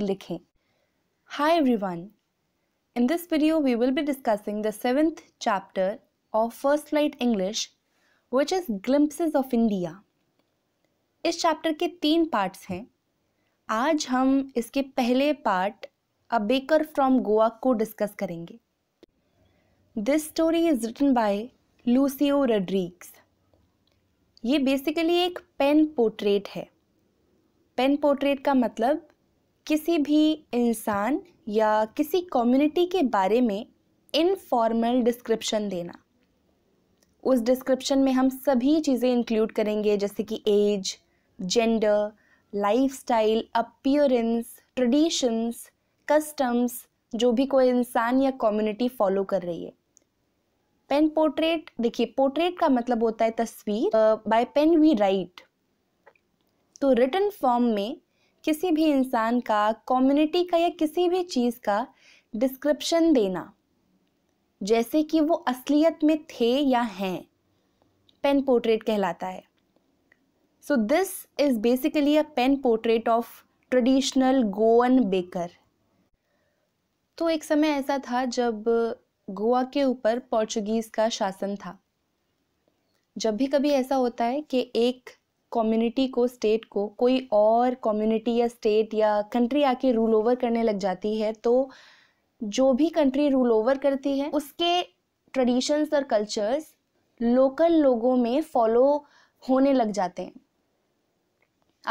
जरूर लिखें hi everyone in this video we will be discussing the seventh chapter of First Flight English which is Glimpses of India इस chapter के तीन parts हैं आज हम इसके पहले part a baker from Goa को डिस्कस करेंगे this story is written by Lucio Rodrigues ये बेसिकली एक पेन पोर्ट्रेट है पेन पोर्ट्रेट का मतलब किसी भी इंसान या किसी कम्युनिटी के बारे में इनफॉर्मल डिस्क्रिप्शन देना उस डिस्क्रिप्शन में हम सभी चीज़ें इंक्लूड करेंगे जैसे कि age gender lifestyle appearance traditions customs जो भी कोई इंसान या कम्युनिटी फॉलो कर रही है पेन पोर्ट्रेट देखिए पोर्ट्रेट का मतलब होता है तस्वीर बाय पेन वी राइट तो रिटर्न फॉर्म में किसी भी इंसान का कम्युनिटी का या किसी भी चीज़ का डिस्क्रिप्शन देना जैसे कि वो असलियत में थे या हैं पेन पोर्ट्रेट कहलाता है so this is basically a pen portrait of traditional Goan baker तो एक समय ऐसा था जब गोवा के ऊपर पोर्चुगीज़ का शासन था जब भी कभी ऐसा होता है कि एक कम्युनिटी को स्टेट को कोई और कम्युनिटी या स्टेट या कंट्री आके रूल ओवर करने लग जाती है तो जो भी कंट्री रूल ओवर करती है उसके ट्रेडिशंस और कल्चर्स लोकल लोगों में फॉलो होने लग जाते हैं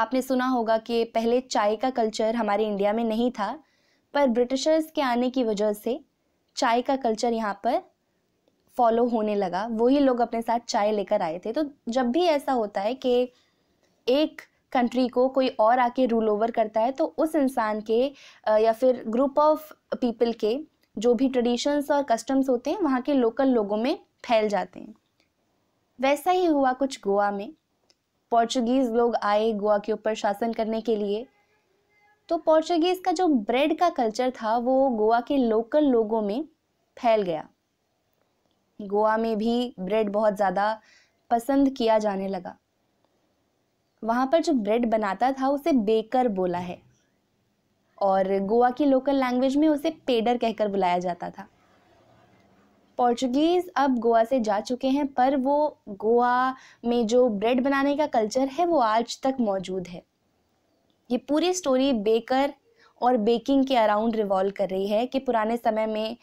आपने सुना होगा कि पहले चाय का कल्चर हमारे इंडिया में नहीं था पर ब्रिटिशर्स के आने की वजह से चाय का कल्चर यहाँ पर फॉलो होने लगा वही लोग अपने साथ चाय लेकर आए थे तो जब भी ऐसा होता है कि एक कंट्री को कोई और आके रूल ओवर करता है तो उस इंसान के या फिर ग्रुप ऑफ पीपल के जो भी ट्रेडिशंस और कस्टम्स होते हैं वहाँ के लोकल लोगों में फैल जाते हैं वैसा ही हुआ कुछ गोवा में पोर्चुगीज़ लोग आए गोवा के ऊपर शासन करने के लिए तो पोर्चुगीज़ का जो ब्रेड का कल्चर था वो गोवा के लोकल लोगों में फैल गया गोवा में भी ब्रेड बहुत ज़्यादा पसंद किया जाने लगा वहाँ पर जो ब्रेड बनाता था उसे बेकर बोला है और गोवा की लोकल लैंग्वेज में उसे पेडर कहकर बुलाया जाता था पोर्चुगीज़ अब गोवा से जा चुके हैं पर वो गोवा में जो ब्रेड बनाने का कल्चर है वो आज तक मौजूद है ये पूरी स्टोरी बेकर और बेकिंग के अराउंड रिवॉल्व कर रही है कि पुराने समय में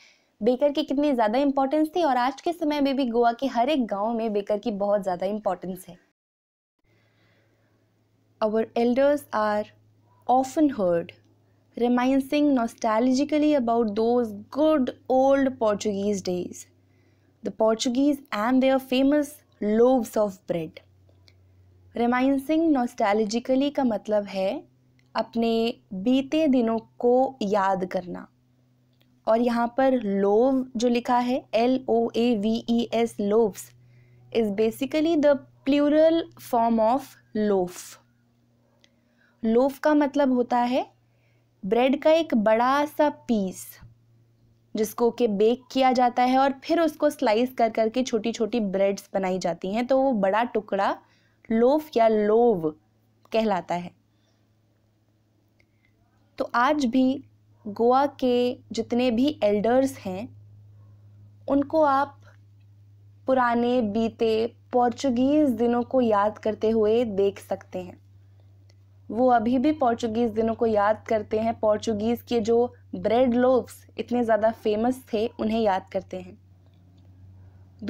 बेकर की कितनी ज़्यादा इम्पोर्टेंस थी और आज के समय में भी गोवा के हर एक गांव में बेकर की बहुत ज़्यादा इम्पोर्टेंस है our elders are often heard reminiscing nostalgically about those good old Portuguese days, the Portuguese and their famous loaves of bread. Reminiscing nostalgically का मतलब है अपने बीते दिनों को याद करना और यहाँ पर लोव जो लिखा है L O A V E S loaves is basically the plural form of loaf loaf का मतलब होता है ब्रेड का एक बड़ा सा पीस जिसको के बेक किया जाता है और फिर उसको स्लाइस कर करके छोटी छोटी ब्रेड्स बनाई जाती हैं तो वो बड़ा टुकड़ा लोफ या लोव कहलाता है तो आज भी गोवा के जितने भी एल्डर्स हैं उनको आप पुराने बीते पोर्चुगीज़ दिनों को याद करते हुए देख सकते हैं वो अभी भी पोर्चुगीज़ दिनों को याद करते हैं पोर्चुगीज़ के जो ब्रेड लोब्स इतने ज़्यादा फेमस थे उन्हें याद करते हैं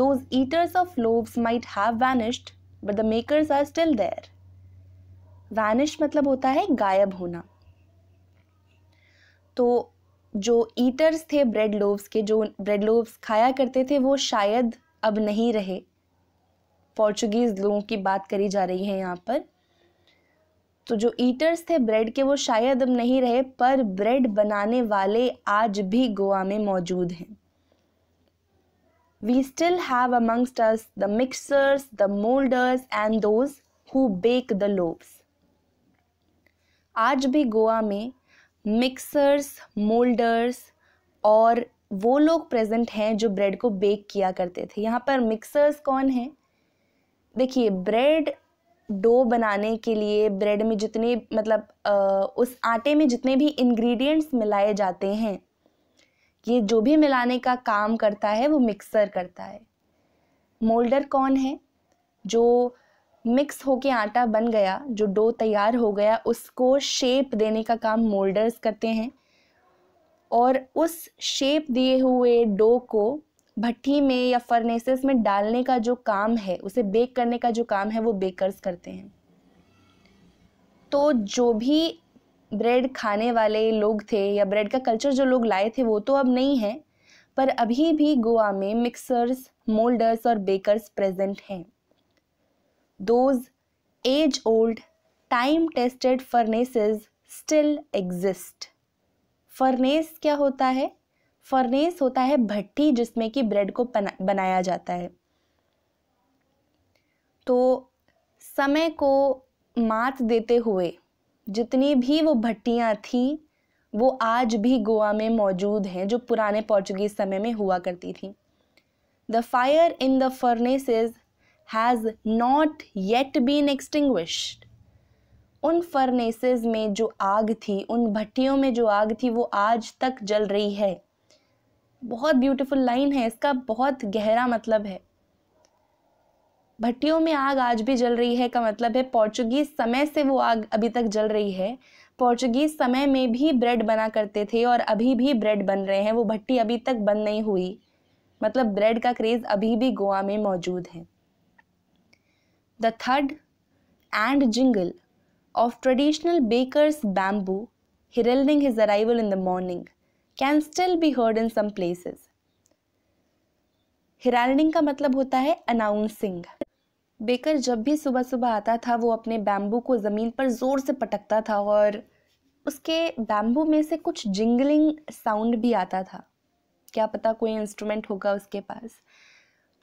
those eaters of loaves might have vanished but the makers are still there vanish मतलब होता है गायब होना तो जो ईटर्स थे ब्रेड लोब्स के जो ब्रेड लोब्स खाया करते थे वो शायद अब नहीं रहे पोर्चुगीज़ लोगों की बात करी जा रही है यहाँ पर तो जो ईटर्स थे ब्रेड के वो शायद अब नहीं रहे पर ब्रेड बनाने वाले आज भी गोवा में मौजूद हैं we still have amongst us the mixers the moulders and those who bake the loaves आज भी गोवा में मिक्सर्स मोल्डर्स और वो लोग प्रेजेंट हैं जो ब्रेड को बेक किया करते थे यहाँ पर मिक्सर्स कौन हैं देखिए ब्रेड डो बनाने के लिए ब्रेड में जितने मतलब आ, उस आटे में जितने भी इंग्रेडिएंट्स मिलाए जाते हैं ये जो भी मिलाने का काम करता है वो मिक्सर करता है मोल्डर कौन है जो मिक्स होके आटा बन गया जो डो तैयार हो गया उसको शेप देने का काम मोल्डर्स करते हैं और उस शेप दिए हुए डो को भट्टी में या फर्नेसेस में डालने का जो काम है उसे बेक करने का जो काम है वो बेकर्स करते हैं तो जो भी ब्रेड खाने वाले लोग थे या ब्रेड का कल्चर जो लोग लाए थे वो तो अब नहीं है पर अभी भी गोवा में मिक्सर्स मोल्डर्स और बेकर्स प्रेजेंट हैं those age old time tested furnaces still exist furnace क्या होता है फर्नेस होता है भट्टी जिसमें कि ब्रेड को बनाया जाता है तो समय को मात देते हुए जितनी भी वो भट्टियाँ थीं वो आज भी गोवा में मौजूद हैं जो पुराने पोर्चुगीज समय में हुआ करती थी the fire in the furnace has not yet been extinguished उन फर्नेसेज में जो आग थी उन भट्टियों में जो आग थी वो आज तक जल रही है बहुत ब्यूटीफुल लाइन है इसका बहुत गहरा मतलब है भट्टियों में आग आज भी जल रही है का मतलब है पोर्चुगीज समय से वो आग अभी तक जल रही है पोर्चुगीज समय में भी ब्रेड बना करते थे और अभी भी ब्रेड बन रहे हैं वो भट्टी अभी तक बंद नहीं हुई मतलब ब्रेड का क्रेज़ अभी भी गोवा में मौजूद है द थर्ड and jingle of traditional bakers bamboo heralding his arrival in the morning can still be heard in some places heralding का मतलब होता है अनाउंसिंग बेकर जब भी सुबह सुबह आता था वो अपने बैम्बू को ज़मीन पर ज़ोर से पटकता था और उसके बैम्बू में से कुछ जिंगलिंग साउंड भी आता था क्या पता कोई इंस्ट्रूमेंट होगा उसके पास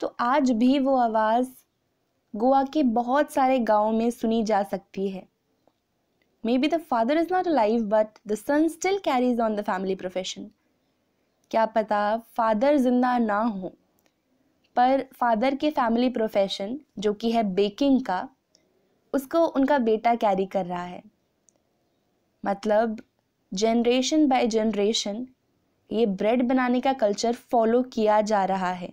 तो आज भी वो आवाज़ गोवा के बहुत सारे गाँव में सुनी जा सकती है Maybe the father is not alive, but the son still carries on the family profession. क्या पता फादर जिंदा ना हो पर फादर के फैमिली प्रोफेशन जो कि है बेकिंग का उसको उनका बेटा कैरी कर रहा है मतलब जनरेशन बाय जनरेशन ये ब्रेड बनाने का कल्चर फॉलो किया जा रहा है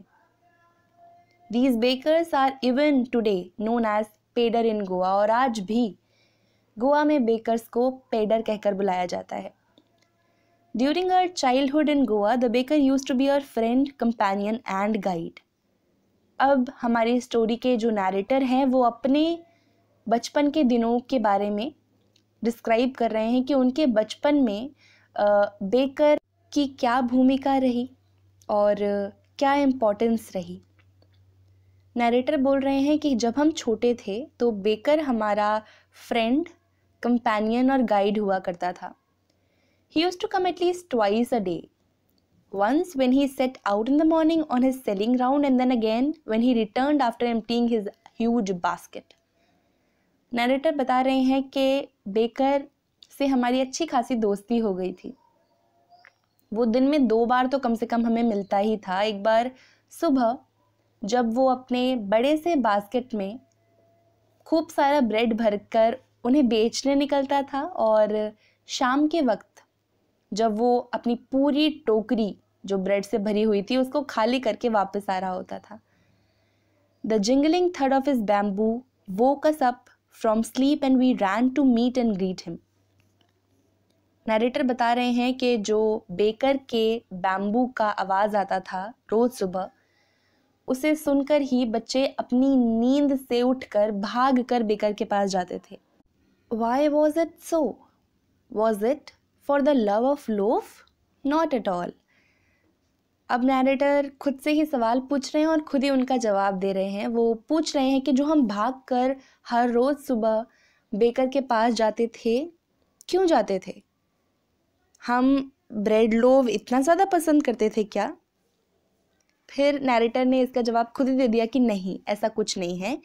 these bakers are even today known as pader in Goa और आज भी गोवा में बेकर्स को पेडर कहकर बुलाया जाता है During childhood in Goa the baker used to be her friend companion and guide अब हमारी स्टोरी के जो नारेटर हैं वो अपने बचपन के दिनों के बारे में डिस्क्राइब कर रहे हैं कि उनके बचपन में बेकर की क्या भूमिका रही और क्या इम्पोर्टेंस रही नरेटर बोल रहे हैं कि जब हम छोटे थे तो बेकर हमारा फ्रेंड कंपेनियन और गाइड हुआ करता था he used to come at least twice a day once when he set out in the morning on his selling round and then again when he returned after emptying his huge basket narrator बता रहे हैं कि baker से हमारी अच्छी खासी दोस्ती हो गई थी वो दिन में दो बार तो कम से कम हमें मिलता ही था एक बार सुबह जब वो अपने बड़े से बास्केट में खूब सारा ब्रेड भरकर उन्हें बेचने निकलता था और शाम के वक्त जब वो अपनी पूरी टोकरी जो ब्रेड से भरी हुई थी उसको खाली करके वापस आ रहा होता था द जिंगलिंग थर्ड of his bamboo woke us up from sleep and we ran to meet and greet him narrator बता रहे हैं कि जो बेकर के बैम्बू का आवाज़ आता था रोज़ सुबह उसे सुनकर ही बच्चे अपनी नींद से उठकर भाग कर बेकर के पास जाते थे Why was it so? Was it for the love of loaf? Not at all. अब नरेटर खुद से ही सवाल पूछ रहे हैं और खुद ही उनका जवाब दे रहे हैं वो पूछ रहे हैं कि जो हम भाग कर हर रोज़ सुबह बेकर के पास जाते थे क्यों जाते थे हम ब्रेड लोव इतना ज़्यादा पसंद करते थे क्या फिर नैरेटर ने इसका जवाब खुद ही दे दिया कि नहीं ऐसा कुछ नहीं है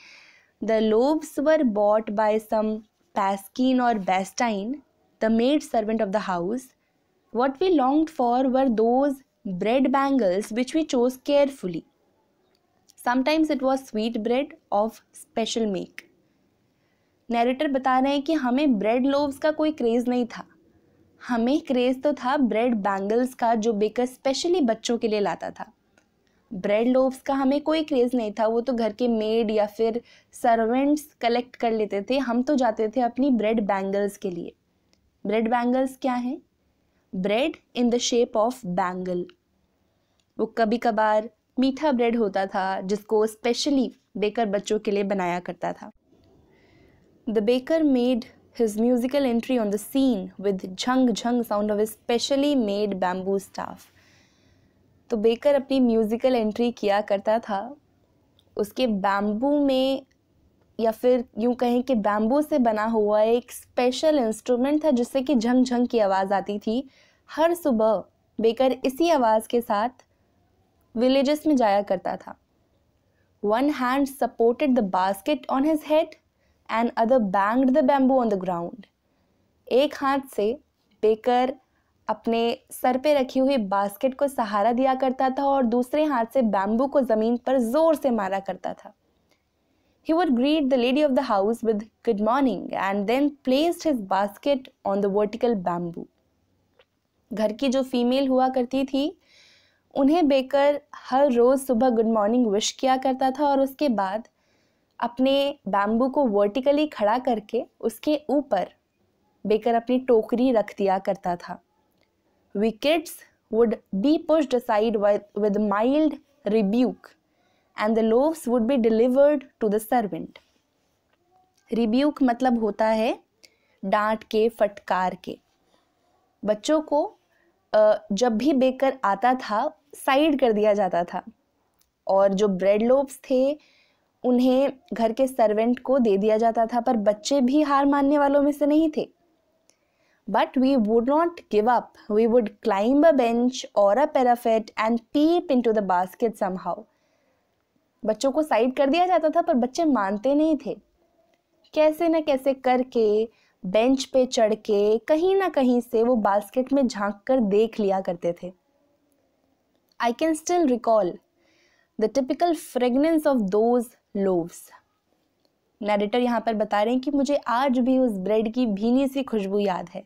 the loaves were bought by some Pasquin or Bastine, the maid servant of the house, what we longed for were those bread bangles which we chose carefully. Sometimes it was sweet bread of special make narrator बता रहे हैं कि हमें bread loaves का कोई craze नहीं था हमें क्रेज़ तो था ब्रेड बैंगल्स का जो बेकर स्पेशली बच्चों के लिए लाता था ब्रेड लोब्स का हमें कोई क्रेज़ नहीं था वो तो घर के मेड या फिर सर्वेंट्स कलेक्ट कर लेते थे हम तो जाते थे अपनी ब्रेड बैंगल्स के लिए ब्रेड बैंगल्स क्या हैं bread in the shape of bangle वो कभी कभार मीठा ब्रेड होता था जिसको स्पेशली बेकर बच्चों के लिए बनाया करता था the baker made his musical entry on the scene with झंग झंग sound of specially made bamboo staff तो बेकर अपनी म्यूज़िकल एंट्री किया करता था उसके बैम्बू में या फिर यूँ कहें कि बैम्बू से बना हुआ एक स्पेशल इंस्ट्रूमेंट था जिससे कि झंग झंग की आवाज़ आती थी हर सुबह बेकर इसी आवाज़ के साथ विलेजेस में जाया करता था one hand supported the basket on his head and other banged the bamboo on the ground एक हाथ से बेकर अपने सर पे रखी हुई बास्केट को सहारा दिया करता था और दूसरे हाथ से बैम्बू को ज़मीन पर ज़ोर से मारा करता था He would greet the lady of the house with good morning and then placed his basket on the vertical bamboo. घर की जो फीमेल हुआ करती थी उन्हें बेकर हर रोज़ सुबह गुड मॉर्निंग विश किया करता था और उसके बाद अपने बैम्बू को वर्टिकली खड़ा करके उसके ऊपर बेकर अपनी टोकरी रख दिया करता था wickets would be pushed aside with, mild mild rebuke, and the loaves would be delivered to the servant. Rebuke मतलब होता है डांट के फटकार के बच्चों को जब भी बेकर आता था साइड कर दिया जाता था और जो ब्रेड लोब्स थे उन्हें घर के सर्वेंट को दे दिया जाता था पर बच्चे भी हार मानने वालों में से नहीं थे But we would not give up. We would climb a bench or a parapet and peep into the basket somehow. बच्चों को साइड कर दिया जाता था पर बच्चे मानते नहीं थे कैसे ना कैसे करके बेंच पे चढ़ के कहीं ना कहीं से वो बास्केट में झांक कर देख लिया करते थे I can still recall the typical fragrance of those loaves narrator यहाँ पर बता रहे हैं कि मुझे आज भी उस ब्रेड की भीनी सी खुशबू याद है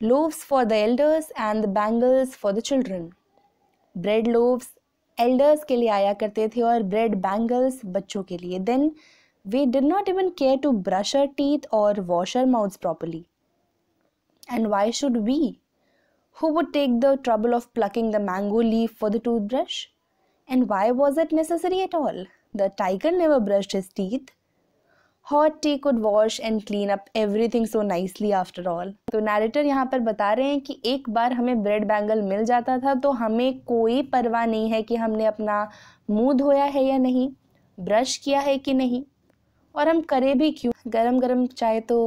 loaves for the elders and the bangles for the children. Bread loaves elders के लिए आया करते थे और bread bangles बच्चों के लिए. Then we did not even care to brush our teeth or wash our mouths properly. And why should we? Who would take the trouble of plucking the mango leaf for the toothbrush? And why was it necessary at all? The tiger never brushed his teeth. Hot tea could wash and clean up everything so nicely after all तो narrator यहाँ पर बता रहे हैं कि एक बार हमें bread bangle मिल जाता था तो हमें कोई परवाह नहीं है कि हमने अपना मुंह धोया है या नहीं ब्रश किया है कि नहीं और हम करें भी क्यों गरम गरम चाय तो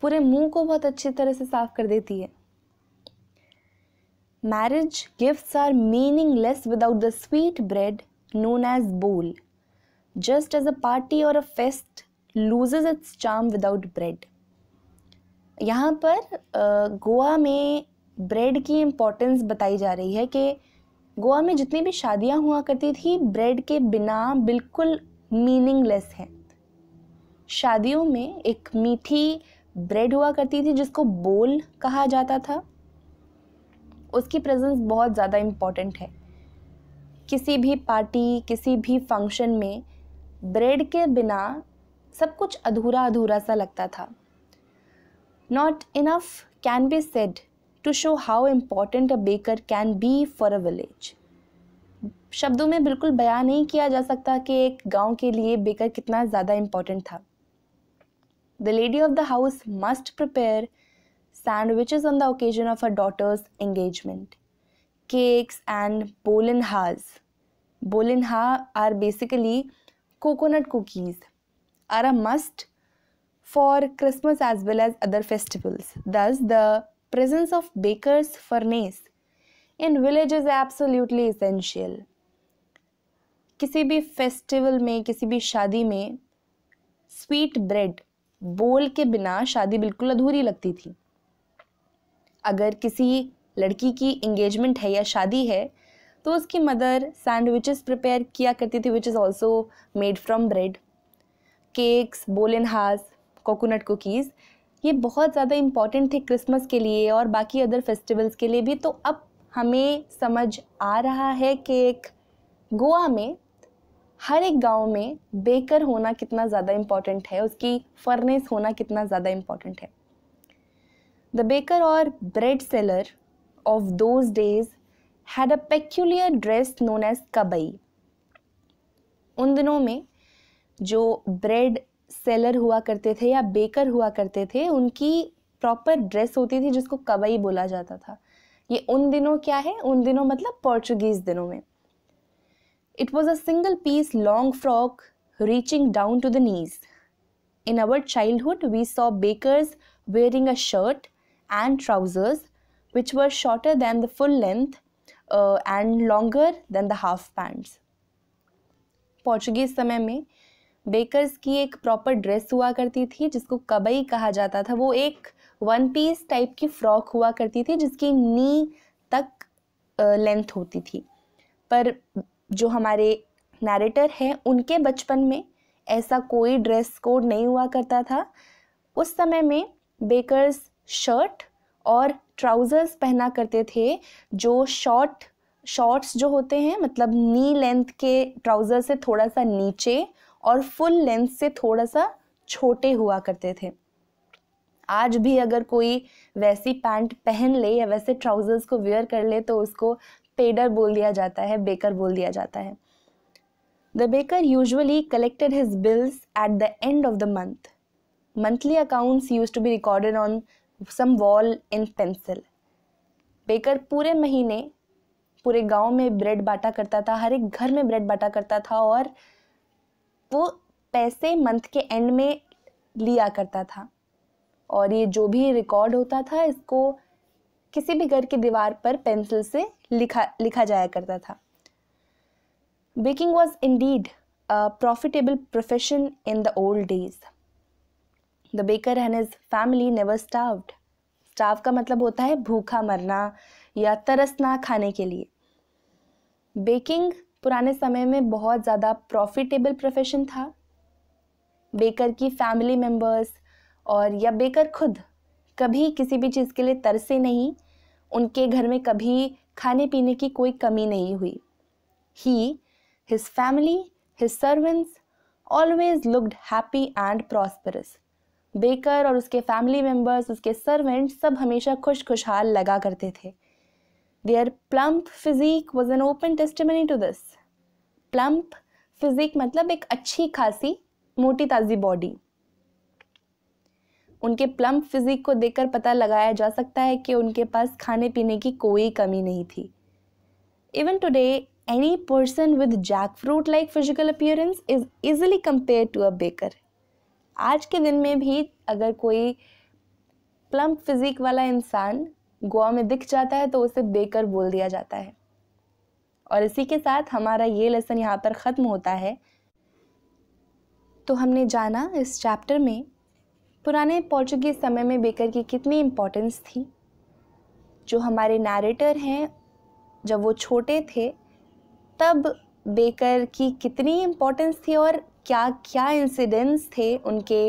पूरे मुंह को बहुत अच्छी तरह से साफ कर देती है marriage gifts are meaningless without the sweet bread known as bol just as a party or a feast loses its charm without bread यहाँ पर गोवा में ब्रेड की इम्पोर्टेंस बताई जा रही है कि गोवा में जितनी भी शादियाँ हुआ करती थी ब्रेड के बिना बिल्कुल मीनिंगलेस है शादियों में एक मीठी ब्रेड हुआ करती थी जिसको बोल कहा जाता था उसकी प्रेजेंस बहुत ज़्यादा इम्पॉर्टेंट है किसी भी पार्टी किसी भी फंक्शन में ब्रेड के बिना सब कुछ अधूरा अधूरा सा लगता था not enough can be said to show how important a baker can be for a village शब्दों में बिल्कुल बयां नहीं किया जा सकता कि एक गांव के लिए बेकर कितना ज़्यादा इम्पॉर्टेंट था the lady of the house must prepare sandwiches on the occasion of a daughter's engagement cakes and bolinhas bolinha are basically coconut cookies are a must for Christmas as well as other festivals. Thus, the presence of baker's furnace in village is absolutely essential. किसी भी festival में किसी भी शादी में sweet bread बोल के बिना शादी बिल्कुल अधूरी लगती थी अगर किसी लड़की की इंगेजमेंट है या शादी है तो उसकी मदर सैंडविचेस प्रिपेयर किया करती थी which is also made from bread cakes bolinhas coconut cookies ये बहुत ज़्यादा इम्पॉर्टेंट थे क्रिसमस के लिए और बाकी अदर फेस्टिवल्स के लिए भी तो अब हमें समझ आ रहा है कि एक गोवा में हर एक गांव में बेकर होना कितना ज़्यादा इम्पॉर्टेंट है उसकी फर्नेस होना कितना ज़्यादा इम्पॉर्टेंट है the baker or bread seller of those days had a peculiar dress known as kabai उन दिनों में जो ब्रेड सेलर हुआ करते थे या बेकर हुआ करते थे उनकी प्रॉपर ड्रेस होती थी जिसको कवई बोला जाता था ये उन दिनों क्या है उन दिनों मतलब पोर्चुगीज दिनों में it was a single piece long frock reaching down to the knees in our childhood we saw bakers wearing a shirt and trousers which were shorter than the full length and longer than the half pants Portuguese समय में bakers की एक proper dress हुआ करती थी जिसको कबई कहा जाता था वो एक वन पीस टाइप की फ्रॉक हुआ करती थी जिसकी नी तक लेंथ होती थी पर जो हमारे नैरेटर हैं उनके बचपन में ऐसा कोई ड्रेस कोड नहीं हुआ करता था उस समय में बेकर्स शर्ट और ट्राउज़र्स पहना करते थे जो शॉर्ट शॉर्ट्स जो होते हैं मतलब नी लेंथ के ट्राउज़र से थोड़ा सा नीचे और फुल लेंथ से थोड़ा सा छोटे हुआ करते थे आज भी अगर कोई वैसी पैंट पहन ले या वैसे ट्राउज़र्स को वेयर कर ले तो उसको पेडर बोल दिया जाता है बेकर बोल दिया जाता है the baker usually collected his bills at the end of the month monthly accounts used to be recorded on some wall in pencil baker पूरे महीने पूरे गांव में ब्रेड बांटा करता था हर एक घर में ब्रेड बांटा करता था और वो पैसे मंथ के एंड में लिया करता था और ये जो भी रिकॉर्ड होता था इसको किसी भी घर की दीवार पर पेंसिल से लिखा लिखा जाया करता था baking was indeed a profitable profession in the old days the baker and his family never starved starved का मतलब होता है भूखा मरना या तरसना खाने के लिए बेकिंग पुराने समय में बहुत ज़्यादा प्रॉफिटेबल प्रोफेशन था बेकर की फैमिली मेम्बर्स और या बेकर खुद कभी किसी भी चीज़ के लिए तरसे नहीं उनके घर में कभी खाने पीने की कोई कमी नहीं हुई he his family his servants always looked happy and prosperous baker और उसके फैमिली मेम्बर्स उसके सर्वेंट्स सब हमेशा खुश खुशहाल लगा करते थे their plump physique was an open testimony to this plump physique मतलब एक अच्छी खासी मोटी ताजी बॉडी उनके प्लम्प फिजिक को देखकर पता लगाया जा सकता है कि उनके पास खाने पीने की कोई कमी नहीं थी even today any person with jackfruit like physical appearance is easily compare to a baker आज के दिन में भी अगर कोई प्लम्प फिजिक वाला इंसान गोवा में दिख जाता है तो उसे बेकर बोल दिया जाता है और इसी के साथ हमारा ये लेसन यहाँ पर ख़त्म होता है तो हमने जाना इस चैप्टर में पुराने पोर्चुगीज समय में बेकर की कितनी इम्पोर्टेंस थी जो हमारे नारेटर हैं जब वो छोटे थे तब बेकर की कितनी इम्पोर्टेंस थी और क्या क्या इंसिडेंट्स थे उनके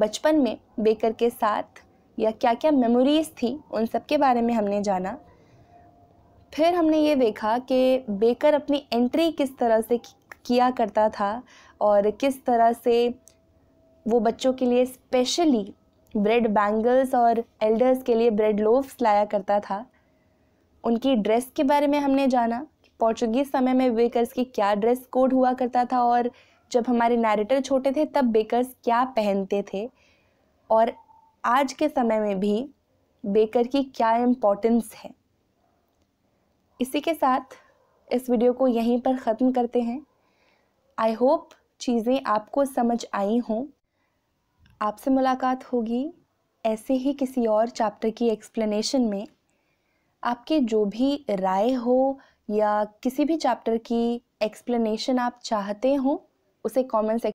बचपन में बेकर के साथ या क्या क्या मेमोरीज़ थी उन सब के बारे में हमने जाना फिर हमने ये देखा कि बेकर अपनी एंट्री किस तरह से किया करता था और किस तरह से वो बच्चों के लिए स्पेशली ब्रेड बैंगल्स और एल्डर्स के लिए ब्रेड लोफ्स लाया करता था उनकी ड्रेस के बारे में हमने जाना पोर्चुगीज़ समय में बेकर्स की क्या ड्रेस कोड हुआ करता था और जब हमारे नैरेटर छोटे थे तब बेकर्स क्या पहनते थे और आज के समय में भी बेकर की क्या इम्पोर्टेंस है इसी के साथ इस वीडियो को यहीं पर ख़त्म करते हैं आई होप चीज़ें आपको समझ आई हों आपसे मुलाकात होगी ऐसे ही किसी और चैप्टर की एक्सप्लेनेशन में आपके जो भी राय हो या किसी भी चैप्टर की एक्सप्लेनेशन आप चाहते हो उसे कमेंट